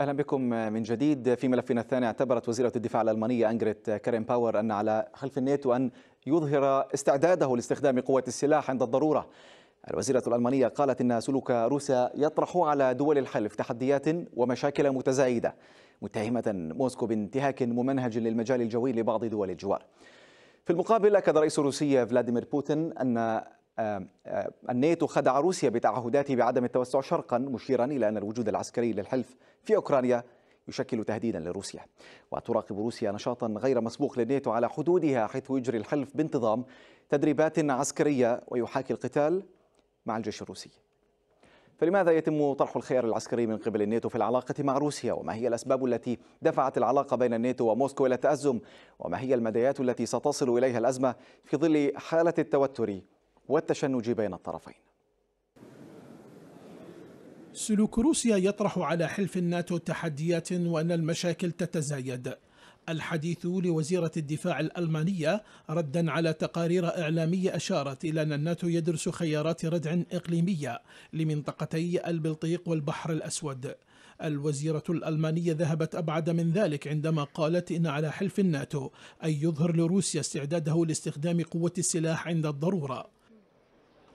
أهلا بكم من جديد في ملفنا الثاني اعتبرت وزيرة الدفاع الألمانية أنجريت كارين باور أن على خلف الناتو أن يظهر استعداده لاستخدام قوة السلاح عند الضرورة الوزيرة الألمانية قالت إن سلوك روسيا يطرح على دول الحلف تحديات ومشاكل متزايدة متهمة موسكو بانتهاك ممنهج للمجال الجوي لبعض دول الجوار في المقابل أكد رئيس روسيا فلاديمير بوتين أن الناتو خدع روسيا بتعهداته بعدم التوسع شرقا مشيرا إلى أن الوجود العسكري للحلف في أوكرانيا يشكل تهديدا لروسيا وتراقب روسيا نشاطا غير مسبوق للناتو على حدودها حيث يجري الحلف بانتظام تدريبات عسكرية ويحاكي القتال مع الجيش الروسي فلماذا يتم طرح الخيار العسكري من قبل الناتو في العلاقة مع روسيا وما هي الأسباب التي دفعت العلاقة بين الناتو وموسكو إلى التأزم وما هي المديات التي ستصل إليها الأزمة في ظل حالة التوتر والتشنج بين الطرفين سلوك روسيا يطرح على حلف الناتو تحديات وأن المشاكل تتزايد الحديث لوزيرة الدفاع الألمانية ردا على تقارير إعلامية أشارت إلى أن الناتو يدرس خيارات ردع إقليمية لمنطقتي البلطيق والبحر الأسود الوزيرة الألمانية ذهبت أبعد من ذلك عندما قالت إن على حلف الناتو أن يظهر لروسيا استعداده لاستخدام قوة السلاح عند الضرورة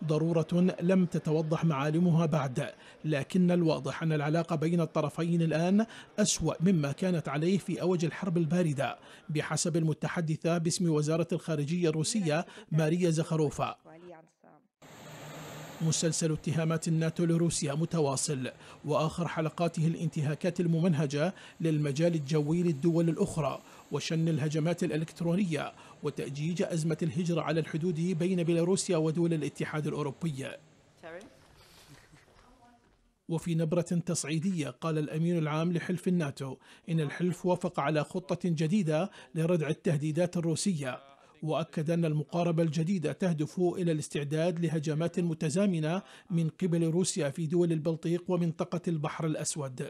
ضرورة لم تتوضح معالمها بعد لكن الواضح أن العلاقة بين الطرفين الآن أسوأ مما كانت عليه في أوج الحرب الباردة بحسب المتحدثة باسم وزارة الخارجية الروسية ماريا زخروفا مسلسل اتهامات الناتو لروسيا متواصل واخر حلقاته الانتهاكات الممنهجه للمجال الجوي للدول الاخرى وشن الهجمات الإلكترونية وتأجيج أزمة الهجرة على الحدود بين بيلاروسيا ودول الاتحاد الأوروبي وفي نبرة تصعيدية قال الأمين العام لحلف الناتو إن الحلف وافق على خطة جديدة لردع التهديدات الروسية وأكد أن المقاربة الجديدة تهدف إلى الاستعداد لهجمات متزامنة من قبل روسيا في دول البلطيق ومنطقة البحر الأسود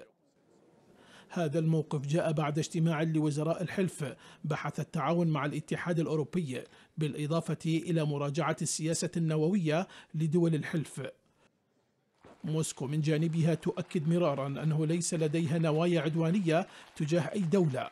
هذا الموقف جاء بعد اجتماع لوزراء الحلف بحث التعاون مع الاتحاد الأوروبي بالإضافة إلى مراجعة السياسة النووية لدول الحلف موسكو من جانبها تؤكد مرارا أنه ليس لديها نوايا عدوانية تجاه أي دولة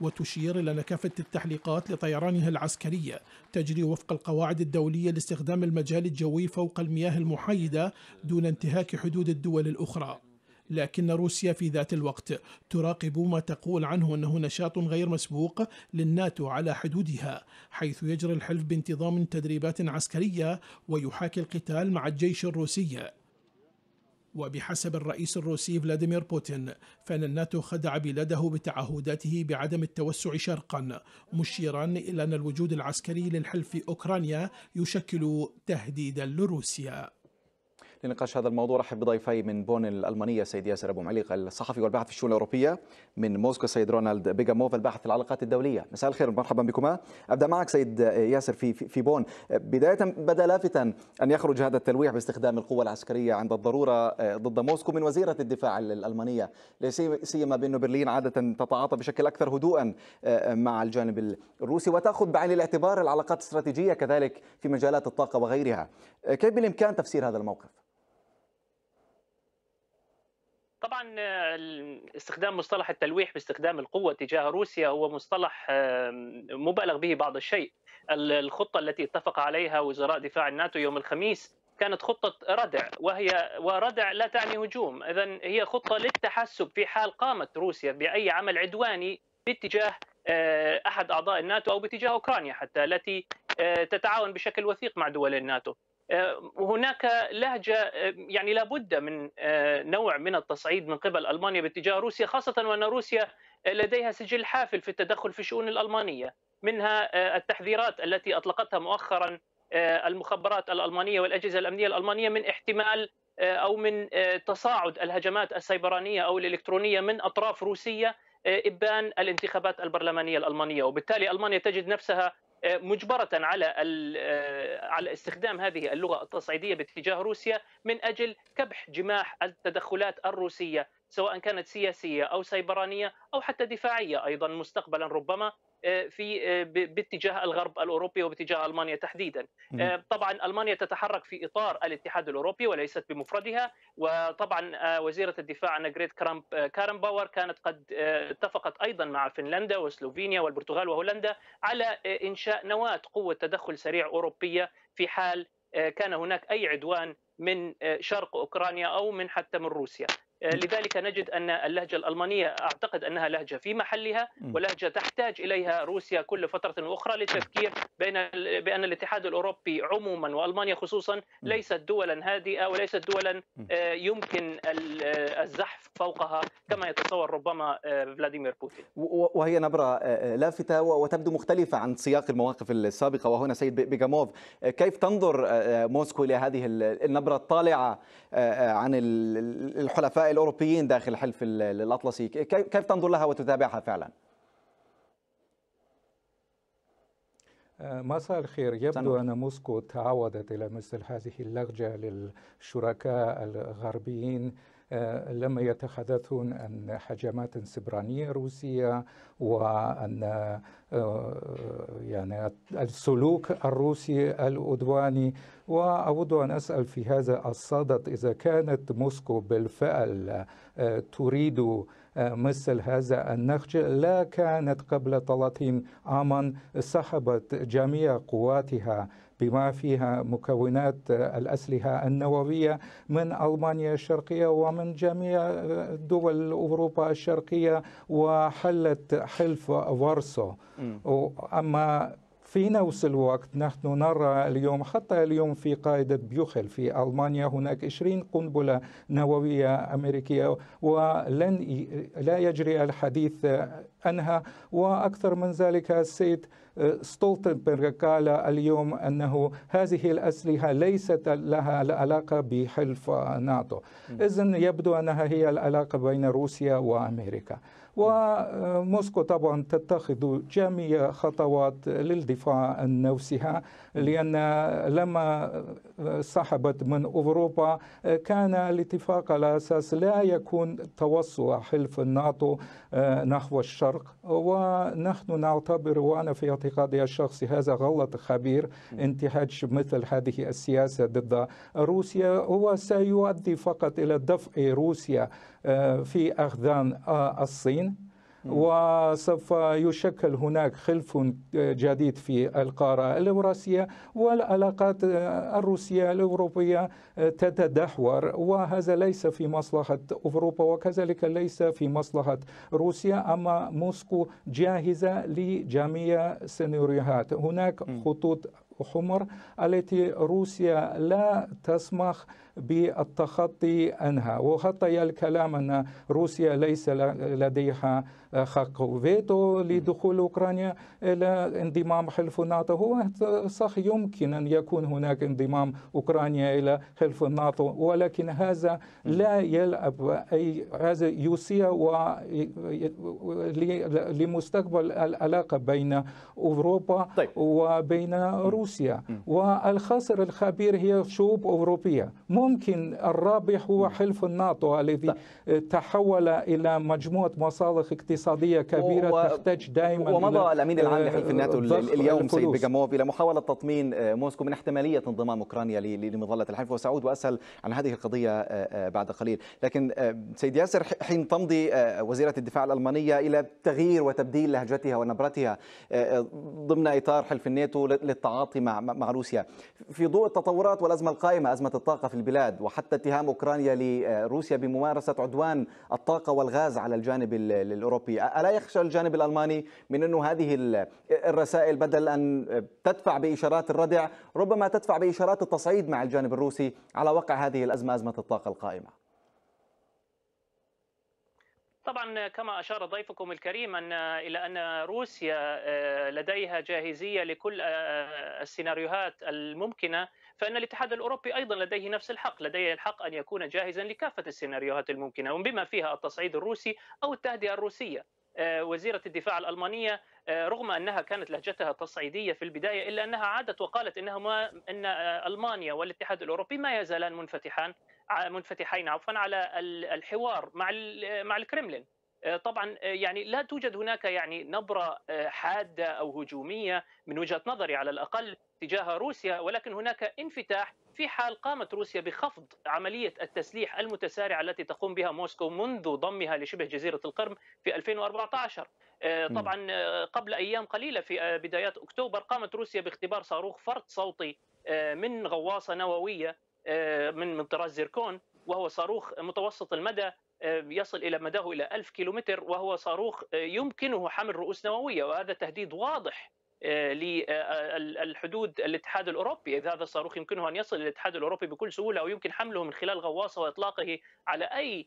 وتشير إلى أن كافة التحليقات لطيرانها العسكرية تجري وفق القواعد الدولية لاستخدام المجال الجوي فوق المياه المحايدة دون انتهاك حدود الدول الأخرى لكن روسيا في ذات الوقت تراقب ما تقول عنه أنه نشاط غير مسبوق للناتو على حدودها حيث يجري الحلف بانتظام تدريبات عسكرية ويحاكي القتال مع الجيش الروسي وبحسب الرئيس الروسي فلاديمير بوتين فان الناتو خدع بلاده بتعهداته بعدم التوسع شرقا مشيرا الى ان الوجود العسكري للحلف في اوكرانيا يشكل تهديدا لروسيا لنقاش هذا الموضوع رحب بضيفي من بون الالمانيه السيد ياسر ابو معليق الصحفي والباحث في الشؤون الاوروبيه من موسكو السيد رونالد بيجاموف الباحث في العلاقات الدوليه مساء الخير مرحبا بكما ابدا معك سيد ياسر في في بون بدايه بدا لافتا ان يخرج هذا التلويح باستخدام القوه العسكريه عند الضروره آه، ضد موسكو من وزيره الدفاع الالمانيه لا سيما بانه برلين عاده تتعاطى بشكل اكثر هدوءا آه، مع الجانب الروسي وتاخذ بعين الاعتبار العلاقات الاستراتيجيه كذلك في مجالات الطاقه وغيرها آه، كيف بالامكان تفسير هذا الموقف طبعا آه، استخدام مصطلح التلويح باستخدام القوه تجاه روسيا هو مصطلح مبالغ به بعض الشيء الخطه التي اتفق عليها وزراء دفاع الناتو يوم الخميس كانت خطة ردع وهي وردع لا تعني هجوم إذا هي خطة للتحسب في حال قامت روسيا بأي عمل عدواني باتجاه آه، أحد أعضاء الناتو أو باتجاه أوكرانيا حتى التي آه، تتعاون بشكل وثيق مع دول الناتو آه، هناك لهجه آه، يعني لابد من آه، نوع من التصعيد من قبل المانيا باتجاه روسيا خاصه وان روسيا لديها سجل حافل في التدخل في الشؤون الالمانيه منها التحذيرات التي اطلقتها مؤخرا المخابرات الالمانيه والاجهزه الامنيه الالمانيه من احتمال او من تصاعد الهجمات السيبرانيه او الالكترونيه من اطراف روسيه ابان الانتخابات البرلمانيه الالمانيه وبالتالي المانيا تجد نفسها مجبرة على آه، على استخدام هذه اللغة التصعيدية باتجاه روسيا من أجل كبح جماح التدخلات الروسية سواء كانت سياسيه او سيبرانيه او حتى دفاعيه ايضا مستقبلا ربما آه، في آه، باتجاه الغرب الاوروبي وباتجاه المانيا تحديدا. آه، طبعا المانيا تتحرك في اطار الاتحاد الاوروبي وليست بمفردها وطبعا وزيره الدفاع نجريت كرامب كارنباور باور كانت قد اتفقت ايضا مع فنلندا وسلوفينيا والبرتغال وهولندا على انشاء نواه قوه تدخل سريع اوروبيه في حال كان هناك اي عدوان من شرق اوكرانيا او من حتى من روسيا آه، لذلك نجد ان اللهجه الالمانيه اعتقد انها لهجه في محلها ولهجه تحتاج اليها روسيا كل فتره اخرى للتفكير بين بان الاتحاد الاوروبي عموما والمانيا خصوصا ليست دولا هادئه وليست دولا آه، يمكن آه، الزحف فوقها كما يتصور ربما فلاديمير بوتين. وهي نبره لافته وتبدو مختلفه عن سياق المواقف السابقه وهنا سيد بيجاموف كيف تنظر موسكو الى هذه النبره الطالعه عن الحلفاء الأوروبيين داخل حلف الأطلسي كيف تنظر لها وتتابعها فعلا؟ آه، مساء الخير يبدو سنة. أن موسكو تعودت إلى مثل هذه اللهجة للشركاء الغربيين آه، لما يتحدثون عن هجمات سبرانية روسية وأن آه، يعني السلوك الروسي العدواني وأود أن أسأل في هذا الصدد إذا كانت موسكو بالفعل آه، تريد مثل هذا النهج لا كانت قبل 30 عاما سحبت جميع قواتها بما فيها مكونات الأسلحة النووية من ألمانيا الشرقية ومن جميع دول أوروبا الشرقية وحلت حلف وارسو أما في نفس الوقت نحن نرى اليوم حتى اليوم في قاعدة بيوخل في ألمانيا هناك 20 قنبلة نووية أمريكية ولن لا يجري الحديث عنها وأكثر من ذلك السيد ستولتنبرغ قال اليوم أنه هذه الأسلحة ليست لها العلاقة بحلف ناتو إذا يبدو أنها هي العلاقة بين روسيا وأمريكا وموسكو طبعا تتخذ جميع خطوات للدفاع عن نفسها لأن لما سحبت من أوروبا كان الاتفاق على أساس لا يكون توسع حلف الناتو آه، نحو الشرق ونحن نعتبر وأنا في اعتقادي الشخصي هذا غلط خبير انتهاج مثل هذه السياسة ضد روسيا هو سيؤدي فقط إلى دفع روسيا آه، في أخذان آه، الصين وسوف يشكل هناك خلف جديد في القارة الأوراسية والعلاقات الروسية الأوروبية تتدهور وهذا ليس في مصلحة أوروبا وكذلك ليس في مصلحة روسيا أما موسكو جاهزة لجميع سيناريوهات هناك خطوط حمر التي روسيا لا تسمح بالتخطي عنها وحتى الكلام أن روسيا ليس لديها آه، حق فيتو لدخول أوكرانيا إلى انضمام حلف الناتو هو صح يمكن أن يكون هناك انضمام أوكرانيا إلى حلف الناتو ولكن هذا لا يلعب أي هذا يسيء لمستقبل العلاقة بين أوروبا طيب. وبين روسيا والخسر الخبير هي شعوب أوروبية مو ممكن الرابح هو حلف الناتو الذي طيب. تحول إلى مجموعة مصالح اقتصادية كبيرة و... تحتاج دائما ومضى الأمين العام آه، لحلف الناتو اليوم سيد بيجاموف إلى محاولة تطمين آه، موسكو من احتمالية انضمام أوكرانيا لمظلة الحلف وسأعود وأسأل عن هذه القضية آه، بعد قليل لكن سيد ياسر حين تمضي وزيرة الدفاع الألمانية إلى تغيير وتبديل لهجتها ونبرتها ضمن إطار حلف الناتو للتعاطي مع روسيا في ضوء التطورات والأزمة القائمة أزمة الطاقة في البلاد البلاد وحتى اتهام أوكرانيا لروسيا بممارسة عدوان الطاقة والغاز على الجانب الأوروبي ألا يخشى الجانب الألماني من أنه هذه الرسائل بدل أن تدفع بإشارات الردع ربما تدفع بإشارات التصعيد مع الجانب الروسي على وقع هذه الأزمة أزمة الطاقة القائمة طبعا كما اشار ضيفكم الكريم ان الى ان روسيا آه، لديها جاهزيه لكل آه، السيناريوهات الممكنه فان الاتحاد الاوروبي ايضا لديه نفس الحق لديه الحق ان يكون جاهزا لكافه السيناريوهات الممكنه وبما فيها التصعيد الروسي او التهدئه الروسيه آه، وزيره الدفاع الالمانيه آه، رغم انها كانت لهجتها تصعيديه في البدايه الا انها عادت وقالت انها ما ان آه، المانيا والاتحاد الاوروبي ما يزالان منفتحان منفتحين عفوا على الحوار مع مع الكرملين آه، طبعا آه، يعني لا توجد هناك يعني نبره آه، حاده او هجوميه من وجهه نظري على الاقل تجاه روسيا ولكن هناك انفتاح في حال قامت روسيا بخفض عملية التسليح المتسارعة التي تقوم بها موسكو منذ ضمها لشبه جزيرة القرم في 2014 طبعا قبل أيام قليلة في بدايات أكتوبر قامت روسيا باختبار صاروخ فرط صوتي من غواصة نووية من من طراز زيركون وهو صاروخ متوسط المدى آه، يصل إلى مداه إلى ألف كيلومتر وهو صاروخ آه، يمكنه حمل رؤوس نووية وهذا تهديد واضح آه، للحدود الاتحاد الاوروبي، إذا هذا الصاروخ يمكنه ان يصل الى الاتحاد الاوروبي بكل سهوله ويمكن حمله من خلال غواصه واطلاقه على اي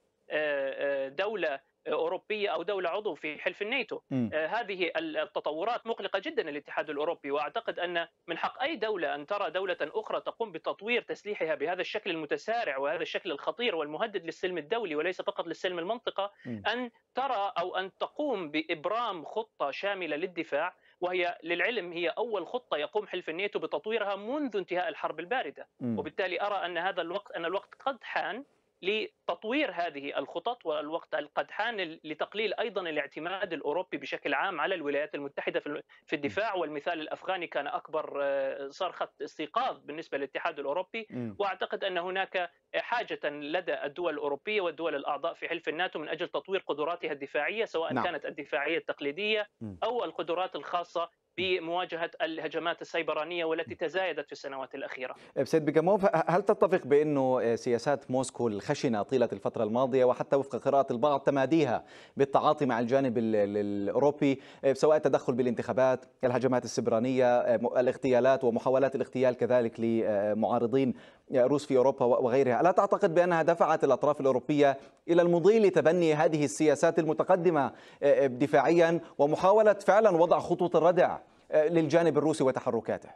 دوله اوروبيه او دوله عضو في حلف الناتو آه، هذه التطورات مقلقه جدا للاتحاد الاوروبي واعتقد ان من حق اي دوله ان ترى دوله اخرى تقوم بتطوير تسليحها بهذا الشكل المتسارع وهذا الشكل الخطير والمهدد للسلم الدولي وليس فقط للسلم المنطقه ان ترى او ان تقوم بابرام خطه شامله للدفاع وهي للعلم هي اول خطه يقوم حلف الناتو بتطويرها منذ انتهاء الحرب البارده وبالتالي ارى ان هذا الوقت ان الوقت قد حان لتطوير هذه الخطط والوقت قد حان لتقليل ايضا الاعتماد الاوروبي بشكل عام على الولايات المتحده في الدفاع والمثال الافغاني كان اكبر آه، صرخه استيقاظ بالنسبه للاتحاد الاوروبي واعتقد ان هناك حاجه لدى الدول الاوروبيه والدول الاعضاء في حلف الناتو من اجل تطوير قدراتها الدفاعيه سواء نعم. كانت الدفاعيه التقليديه او القدرات الخاصه بمواجهه الهجمات السيبرانيه والتي تزايدت في السنوات الاخيره. سيد بيكاموف هل تتفق بانه سياسات موسكو الخشنه طيله الفتره الماضيه وحتى وفق قراءه البعض تماديها بالتعاطي مع الجانب الاوروبي سواء التدخل بالانتخابات، الهجمات السبرانيه، الاغتيالات ومحاولات الاغتيال كذلك لمعارضين روس في أوروبا وغيرها ألا تعتقد بأنها دفعت الأطراف الأوروبية إلى المضي لتبني هذه السياسات المتقدمة آه، آه، دفاعيا ومحاولة فعلا وضع خطوط الردع آه، للجانب الروسي وتحركاته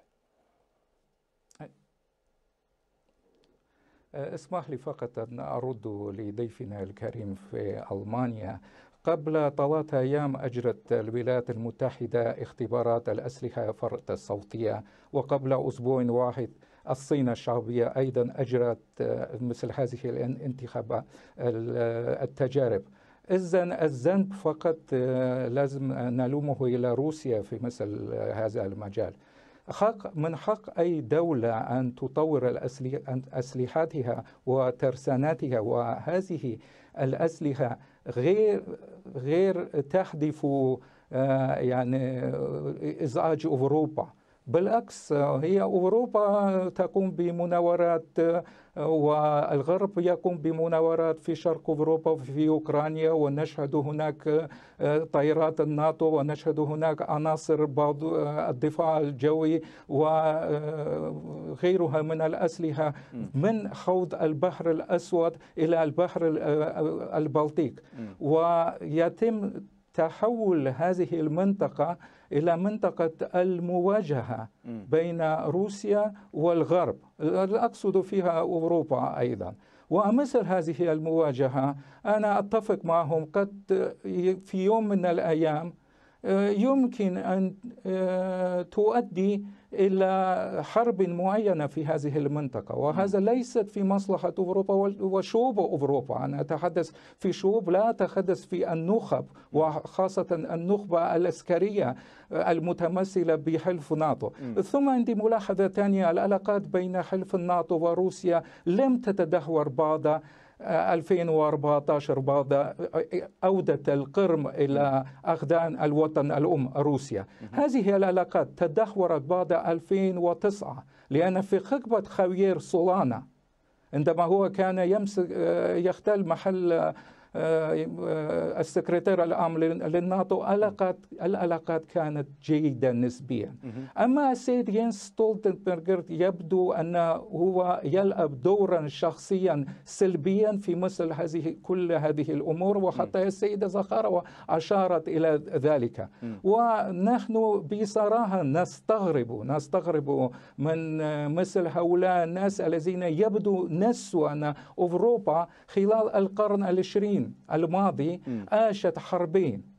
اسمح لي فقط أن أرد لضيفنا الكريم في ألمانيا قبل ثلاثة أيام أجرت الولايات المتحدة اختبارات الأسلحة فرط الصوتية وقبل أسبوع واحد الصين الشعبية أيضا أجرت آه، مثل هذه الانتخابات آه، التجارب إذا الذنب فقط آه، لازم نلومه إلى روسيا في مثل هذا المجال حق من حق أي دولة أن تطور أسلحتها وترساناتها وهذه الأسلحة غير غير تهدف يعني إزعاج أوروبا بالعكس هي أوروبا تقوم بمناورات والغرب يقوم بمناورات في شرق أوروبا في أوكرانيا ونشهد هناك طائرات الناتو ونشهد هناك عناصر بعض الدفاع الجوي وغيرها من الأسلحة من خوض البحر الأسود إلى البحر البلطيق ويتم تحول هذه المنطقة إلى منطقة المواجهة بين روسيا والغرب أقصد فيها أوروبا أيضا ومثل هذه المواجهة أنا أتفق معهم قد في يوم من الأيام آه، يمكن أن آه، تؤدي إلى حرب معينة في هذه المنطقة وهذا نعم. ليست في مصلحة أوروبا وشعوب أوروبا أنا أتحدث في شعوب لا أتحدث في النخب نعم. وخاصة النخبة العسكرية آه، المتمثلة بحلف ناتو نعم. ثم عندي ملاحظة ثانية العلاقات بين حلف الناتو وروسيا لم تتدهور بعد 2014 بعد عودة القرم إلى أخدان الوطن الأم روسيا هذه العلاقات تدهورت بعد 2009 لأن في خطبة خوير سولانا عندما هو كان يمسك يختل محل آه، آه، السكرتير العام للناتو علاقات العلاقات كانت جيده نسبيا اما السيد ينس ستولتنبرغ يبدو انه هو يلعب دورا شخصيا سلبيا في مثل هذه كل هذه الامور وحتى السيده زخارة اشارت الى ذلك ونحن بصراحه نستغرب نستغرب من مثل هؤلاء الناس الذين يبدو نسوا ان اوروبا خلال القرن العشرين الماضي عاشت حربين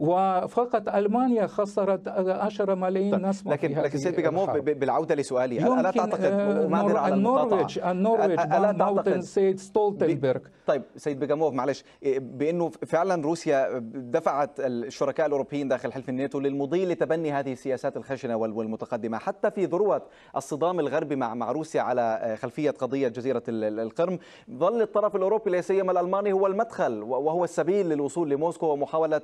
وفقط المانيا خسرت 10 ملايين طيب. نسمه لكن لكن سيد بجموف بالعوده لسؤالي الا تعتقد ومعذره على النورويج النورويج الا تعتقد سيد ستولتنبرغ طيب سيد بجموف معلش إيه، بانه فعلا روسيا دفعت الشركاء الاوروبيين داخل حلف الناتو للمضي لتبني هذه السياسات الخشنه والمتقدمه حتى في ذروه الصدام الغربي مع مع روسيا على آه، خلفيه قضيه جزيره القرم ظل الطرف الاوروبي لا سيما الالماني هو المدخل وهو السبيل للوصول لموسكو ومحاوله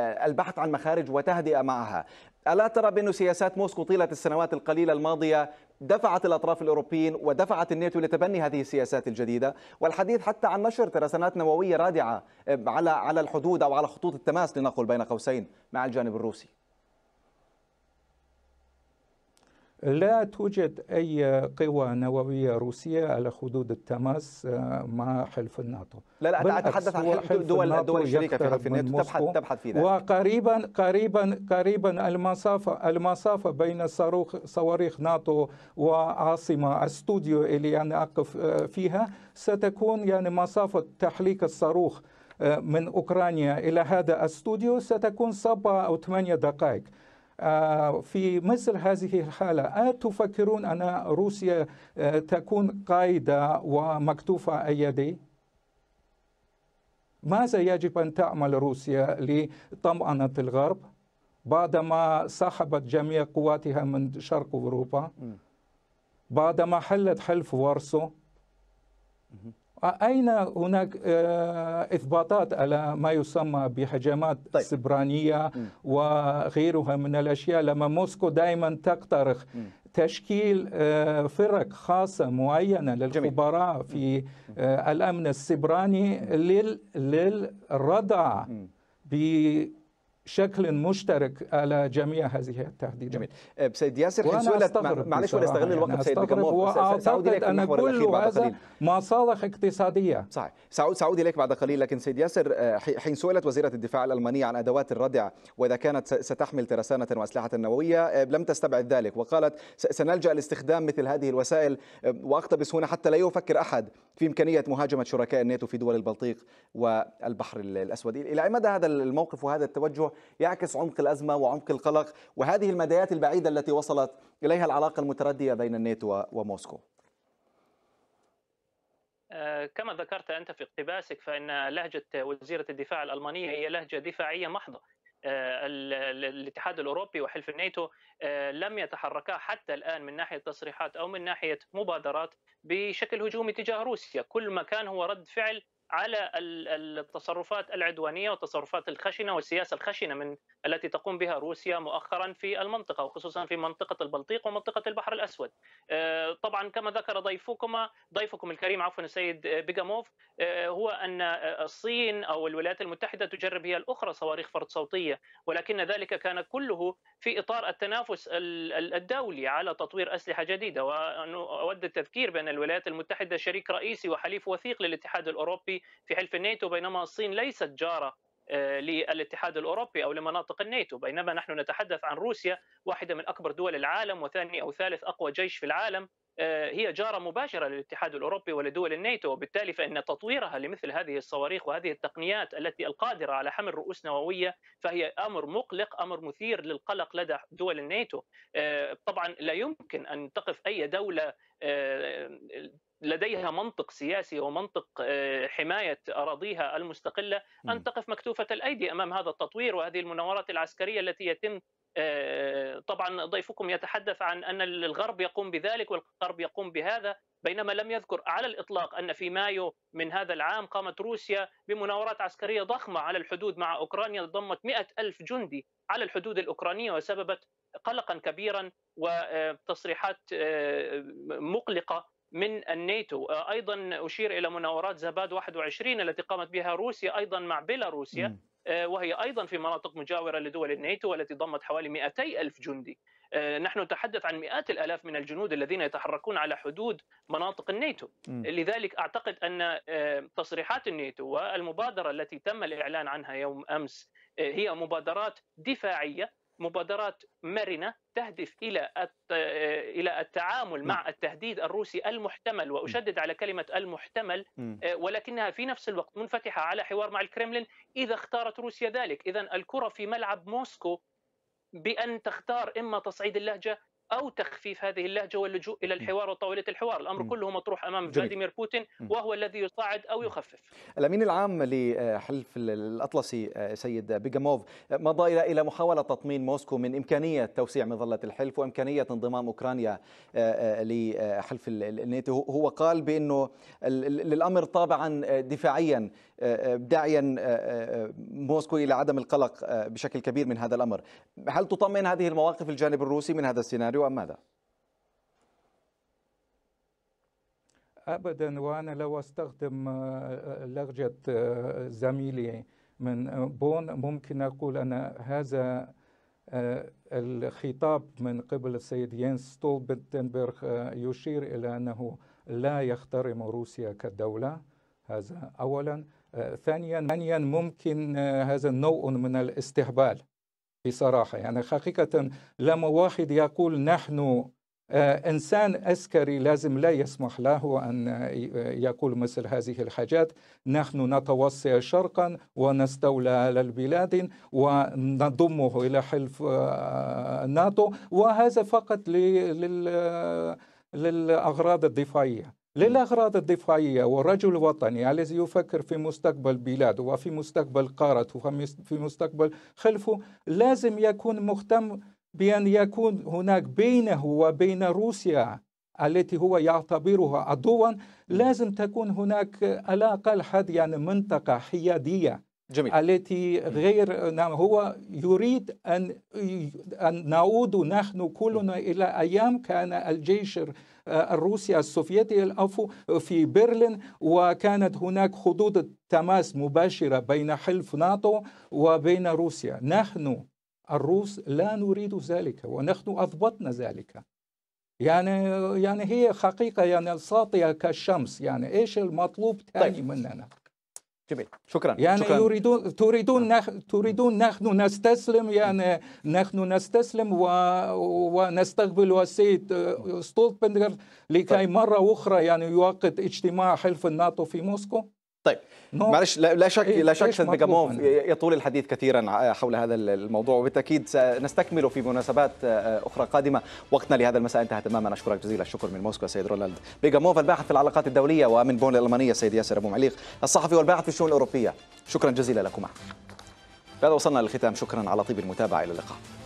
البحث عن مخارج وتهدئة معها ألا ترى بأن سياسات موسكو طيلة السنوات القليلة الماضية دفعت الأطراف الأوروبيين ودفعت الناتو لتبني هذه السياسات الجديدة والحديث حتى عن نشر ترسانات نووية رادعة آه، على على الحدود أو على خطوط التماس لنقل بين قوسين مع الجانب الروسي لا توجد أي قوى نووية روسية على حدود التماس آه، مع حلف الناتو لا لا أتحدث عن حلف الدول الدول الشريكة في حلف الناتو تبحث, تبحث في ذلك وقريبا قريبا قريبا المسافة المسافة بين صاروخ صواريخ ناتو وعاصمة استوديو اللي أنا أقف آه، فيها ستكون يعني مسافة تحليق الصاروخ آه، من أوكرانيا إلى هذا الاستوديو ستكون سبعة أو ثمانية دقائق آه، في مثل هذه الحالة أتفكرون أن روسيا آه، تكون قايدة ومكتوفة أيدي؟ ماذا يجب أن تعمل روسيا لطمأنة الغرب بعدما سحبت جميع قواتها من شرق أوروبا؟ بعدما حلت حلف وارسو أين هناك آه، إثباتات على ما يسمى بهجمات طيب. سبرانية م. وغيرها من الأشياء لما موسكو دائما تقترح تشكيل آه، فرق خاصة معينة للخبراء في آه، الأمن السبراني للردع بشكل مشترك على جميع هذه التهديدات جميل أه، سيد ياسر حسولت معلش ولا استغل يعني الوقت سيد مجمور وأعتقد أن كل هذا مصالح اقتصادية صحيح سأعود إليك بعد قليل لكن سيد ياسر أه، حين سئلت وزيرة الدفاع الألمانية عن أدوات الردع وإذا كانت ستحمل ترسانة وأسلحة نووية أه، لم تستبعد ذلك وقالت سنلجأ لاستخدام مثل هذه الوسائل وأقتبس هنا حتى لا يفكر أحد في إمكانية مهاجمة شركاء الناتو في دول البلطيق والبحر الأسود إلى أي مدى هذا الموقف وهذا التوجه يعكس عمق الأزمة وعمق القلق وهذه المدايات البعيدة التي وصلت إليها العلاقة المتردية بين الناتو وموسكو آه، كما ذكرت أنت في اقتباسك فإن لهجة وزيرة الدفاع الألمانية هي لهجة دفاعية محضة آه، الاتحاد الاوروبي وحلف الناتو آه، لم يتحركا حتى الان من ناحيه تصريحات او من ناحيه مبادرات بشكل هجومي تجاه روسيا، كل ما كان هو رد فعل على التصرفات العدوانيه والتصرفات الخشنه والسياسه الخشنه من التي تقوم بها روسيا مؤخرا في المنطقه وخصوصا في منطقه البلطيق ومنطقه البحر الاسود. آه، طبعا كما ذكر ضيفكما ضيفكم الكريم عفوا السيد بيجاموف آه، هو ان الصين او الولايات المتحده تجرب هي الاخرى صواريخ فرد صوتيه ولكن ذلك كان كله في اطار التنافس الدولي على تطوير اسلحه جديده واود التذكير بان الولايات المتحده شريك رئيسي وحليف وثيق للاتحاد الاوروبي في حلف الناتو بينما الصين ليست جارة آه، للاتحاد الأوروبي أو لمناطق الناتو بينما نحن نتحدث عن روسيا واحدة من أكبر دول العالم وثاني أو ثالث أقوى جيش في العالم آه، هي جارة مباشرة للاتحاد الأوروبي ولدول الناتو وبالتالي فإن تطويرها لمثل هذه الصواريخ وهذه التقنيات التي القادرة على حمل رؤوس نووية فهي أمر مقلق أمر مثير للقلق لدى دول الناتو آه، طبعا لا يمكن أن تقف أي دولة لديها منطق سياسي ومنطق آه، حمايه اراضيها المستقله ان تقف مكتوفه الايدي امام هذا التطوير وهذه المناورات العسكريه التي يتم آه، طبعا ضيفكم يتحدث عن ان الغرب يقوم بذلك والغرب يقوم بهذا بينما لم يذكر على الاطلاق ان في مايو من هذا العام قامت روسيا بمناورات عسكريه ضخمه على الحدود مع اوكرانيا ضمت مئة الف جندي على الحدود الاوكرانيه وسببت قلقا كبيرا وتصريحات آه، مقلقه من الناتو آه، ايضا اشير الى مناورات زباد 21 التي قامت بها روسيا ايضا مع بيلاروسيا آه، وهي ايضا في مناطق مجاوره لدول الناتو والتي ضمت حوالي 200 الف جندي آه، نحن نتحدث عن مئات الالاف من الجنود الذين يتحركون على حدود مناطق الناتو لذلك اعتقد ان تصريحات الناتو والمبادره التي تم الاعلان عنها يوم امس هي مبادرات دفاعيه مبادرات مرنه تهدف الى الى التعامل مع نعم. التهديد الروسي المحتمل واشدد على كلمه المحتمل آه، ولكنها في نفس الوقت منفتحه على حوار مع الكرملين اذا اختارت روسيا ذلك، اذا الكره في ملعب موسكو بان تختار اما تصعيد اللهجه او تخفيف هذه اللهجه واللجوء الى الحوار وطاوله الحوار، الامر كله مطروح امام فلاديمير بوتين وهو الذي يصعد او يخفف. الامين العام لحلف الاطلسي آه، سيد بيجاموف آه، مضى الى الى محاوله تطمين موسكو من امكانيه توسيع مظله الحلف وامكانيه انضمام اوكرانيا آه، لحلف الناتو، هو قال بانه للامر طابعا دفاعيا داعيا آه، آه، آه، موسكو الى عدم القلق بشكل كبير من هذا الامر هل تطمئن هذه المواقف الجانب الروسي من هذا السيناريو ام ماذا ابدا وانا لو استخدم لهجه زميلي من بون ممكن اقول ان هذا الخطاب من قبل السيد ينس ستولبنتنبرغ يشير الى انه لا يحترم روسيا كدوله هذا اولا آه، ثانيا ثانيا ممكن آه، هذا نوع من الاستهبال بصراحه يعني حقيقه لما واحد يقول نحن آه، انسان عسكري لازم لا يسمح له ان يقول مثل هذه الحاجات نحن نتوسع شرقا ونستولى على البلاد ونضمه الى حلف ناتو وهذا فقط لل... للاغراض الدفاعيه للأغراض الدفاعية والرجل الوطني الذي يفكر في مستقبل بلاده وفي مستقبل قارته وفي مستقبل خلفه لازم يكون مهتم بأن يكون هناك بينه وبين روسيا التي هو يعتبرها عدوا لازم تكون هناك على الأقل حد يعني منطقة حيادية جميل. التي غير نعم هو يريد أن أن نعود نحن كلنا إلى أيام كان الجيش الروسي السوفيتي الافو في برلين وكانت هناك خطوط تماس مباشرة بين حلف ناتو وبين روسيا نحن الروس لا نريد ذلك ونحن أضبطنا ذلك يعني يعني هي حقيقة يعني ساطعة كالشمس يعني إيش المطلوب تاني طيب. مننا جميل شكرا يعني شكرا. يريدون تريدون نخ... تريدون نحن نستسلم يعني نحن نستسلم و... ونستقبل السيد آه، ستولتبندر لكي طيب. مره اخرى يعني يعقد اجتماع حلف الناتو في موسكو طيب معلش لا, شك لا شك استاذ إيه، ميجاموف يطول الحديث كثيرا حول هذا الموضوع وبالتاكيد سنستكمله في مناسبات آه، اخرى قادمه وقتنا لهذا المساء انتهى تماما اشكرك جزيل الشكر من موسكو السيد رونالد ميجاموف الباحث في العلاقات الدوليه ومن بون الالمانيه السيد ياسر ابو معليق الصحفي والباحث في الشؤون الاوروبيه شكرا جزيلا لكما بهذا وصلنا للختام شكرا على طيب المتابعه الى اللقاء